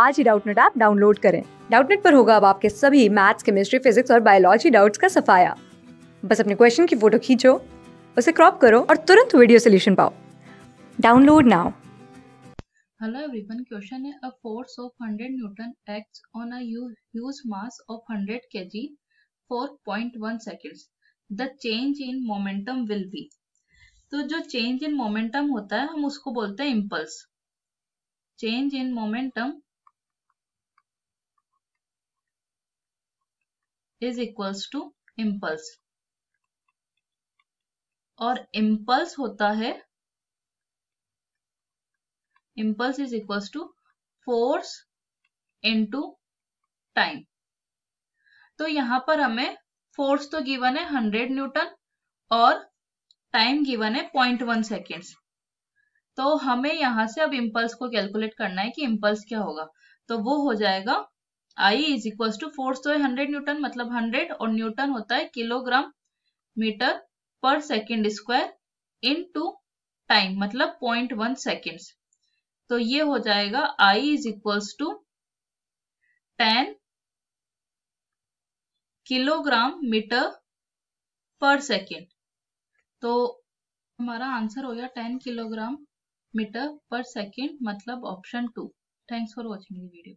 आज ही Doubtnut app download करें डाउटनेट पर होगा अब आपके सभी मैथ्स केमिस्ट्री फिजिक्स और बायोलॉजी डाउट्स का सफाया बस अपने क्वेश्चन की फोटो खींचो उसे क्रॉप करो और तुरंत वीडियो सोल्यूशन पाओ download now hello everyone question है a force of 100 newton acts on a huge mass of 100 KG for 0.1 seconds the change in momentum will be तो जो चेंज इन मोमेंटम होता है हम उसको बोलते हैं impulse change in momentum is equals to impulse और इम्पल्स होता है impulse is equals to force into time तो यहां पर हमें फोर्स तो गिवन है 100 न्यूटन और टाइम गिवन है 0.1 सेकेंड तो हमें यहां से अब इम्पल्स को कैलकुलेट करना है कि इम्पल्स क्या होगा तो वो हो जाएगा I is equal to force तो है हंड्रेड न्यूटन मतलब हंड्रेड और न्यूटन होता है किलोग्राम मीटर पर second square into time मतलब पॉइंट वन तो ये हो जाएगा I is equals to ten kilogram metre पर सेकेंड तो हमारा आंसर हो गया टेन किलोग्राम मीटर पर सेकेंड मतलब option two thanks for watching video video